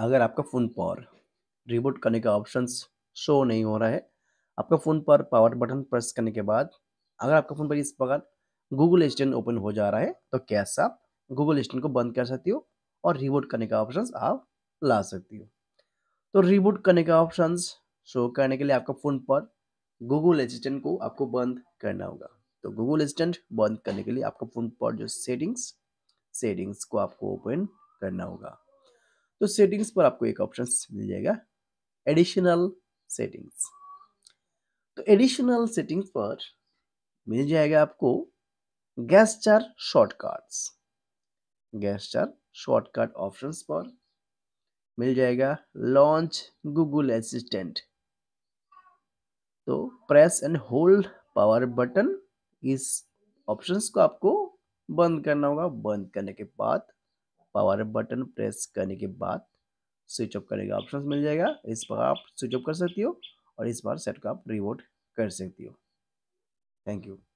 अगर आपका phone power reboot करने का ऑप्शन शो नहीं हो रहा है आपका फ़ोन पर पावर बटन प्रेस करने के बाद अगर आपका फ़ोन पर इस प्रकार गूगल असिस्टेंट ओपन हो जा रहा है तो कैसे आप गूगल असिस्टेंट को बंद कर सकती हो और रिबूट करने का ऑप्शन आप ला सकती हो तो रिबूट करने का ऑप्शन शो करने के लिए आपका फ़ोन पर गूगल असिस्टेंट को आपको बंद करना होगा तो गूगल असिस्टेंट बंद करने के लिए आपका फ़ोन पर जो सेटिंग्स सेटिंग्स को आपको ओपन करना होगा तो सेटिंग्स पर आपको एक ऑप्शन मिल जाएगा एडिशनल सेटिंग्स तो एडिशनल सेटिंग्स पर मिल जाएगा आपको gesture shortcuts gesture shortcut options पर मिल जाएगा लॉन्च गूगल असिस्टेंट तो press and hold power button इस ऑप्शंस को आपको बंद करना होगा बंद करने के बाद पावर बटन प्रेस करने के बाद स्विच ऑफ करने का ऑप्शन मिल जाएगा इस पर आप स्विच ऑफ कर सकती हो और इस बार सेट का आप रिवोट कर सकती हो थैंक यू